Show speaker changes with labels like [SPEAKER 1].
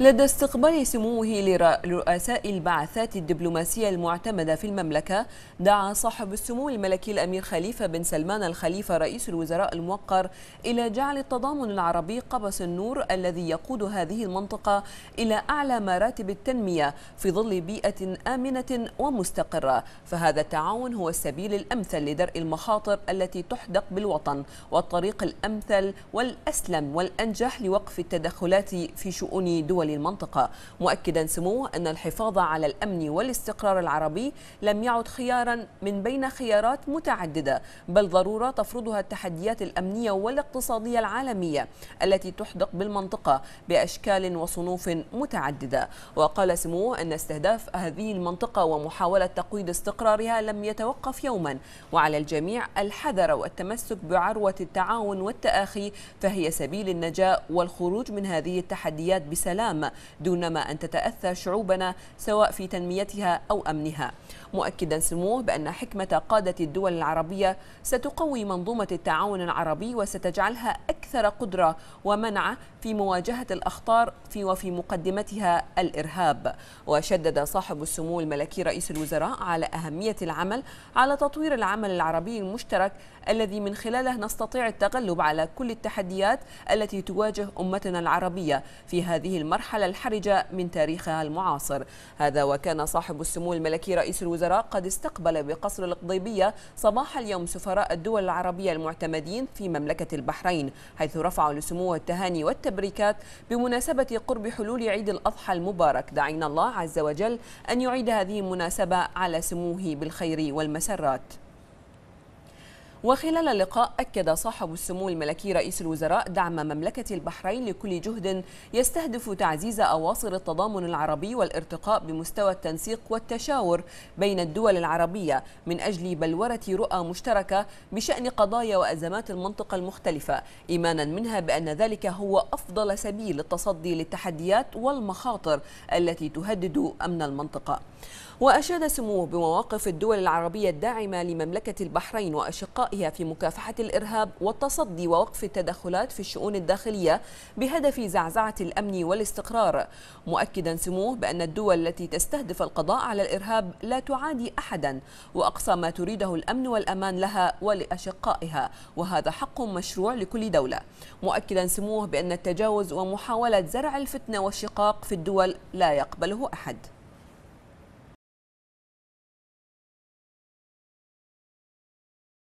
[SPEAKER 1] لدى استقبال سموه لرؤساء البعثات الدبلوماسية المعتمدة في المملكة دعا صاحب السمو الملكي الأمير خليفة بن سلمان الخليفة رئيس الوزراء الموقر إلى جعل التضامن العربي قبس النور الذي يقود هذه المنطقة إلى أعلى مراتب التنمية في ظل بيئة آمنة ومستقرة فهذا التعاون هو السبيل الأمثل لدرء المخاطر التي تحدق بالوطن والطريق الأمثل والأسلم والأنجح لوقف التدخلات في شؤون دول للمنطقة مؤكدا سموه أن الحفاظ على الأمن والاستقرار العربي لم يعد خيارا من بين خيارات متعددة بل ضرورة تفرضها التحديات الأمنية والاقتصادية العالمية التي تحدق بالمنطقة بأشكال وصنوف متعددة وقال سموه أن استهداف هذه المنطقة ومحاولة تقويض استقرارها لم يتوقف يوما وعلى الجميع الحذر والتمسك بعروة التعاون والتآخي فهي سبيل النجاة والخروج من هذه التحديات بسلام العام دونما أن تتأثى شعوبنا سواء في تنميتها أو أمنها مؤكدا سموه بأن حكمة قادة الدول العربية ستقوي منظومة التعاون العربي وستجعلها أكثر قدرة ومنع في مواجهة الأخطار في وفي مقدمتها الإرهاب وشدد صاحب السمو الملكي رئيس الوزراء على أهمية العمل على تطوير العمل العربي المشترك الذي من خلاله نستطيع التغلب على كل التحديات التي تواجه أمتنا العربية في هذه المرحلة المرحلة الحرجة من تاريخها المعاصر هذا وكان صاحب السمو الملكي رئيس الوزراء قد استقبل بقصر القضيبية صباح اليوم سفراء الدول العربية المعتمدين في مملكة البحرين حيث رفعوا لسموه التهاني والتبريكات بمناسبة قرب حلول عيد الأضحى المبارك دعينا الله عز وجل أن يعيد هذه المناسبة على سموه بالخير والمسرات وخلال اللقاء أكد صاحب السمو الملكي رئيس الوزراء دعم مملكة البحرين لكل جهد يستهدف تعزيز أواصر التضامن العربي والارتقاء بمستوى التنسيق والتشاور بين الدول العربية من أجل بلورة رؤى مشتركة بشأن قضايا وأزمات المنطقة المختلفة إيمانا منها بأن ذلك هو أفضل سبيل للتصدي للتحديات والمخاطر التي تهدد أمن المنطقة وأشاد سموه بمواقف الدول العربية الداعمة لمملكة البحرين وأشقاء رأيها في مكافحة الإرهاب والتصدي ووقف التدخلات في الشؤون الداخلية بهدف زعزعة الأمن والاستقرار مؤكدا سموه بأن الدول التي تستهدف القضاء على الإرهاب لا تعادي أحدا وأقصى ما تريده الأمن والأمان لها ولأشقائها وهذا حق مشروع لكل دولة مؤكدا سموه بأن التجاوز ومحاولة زرع الفتنة والشقاق في الدول لا يقبله أحد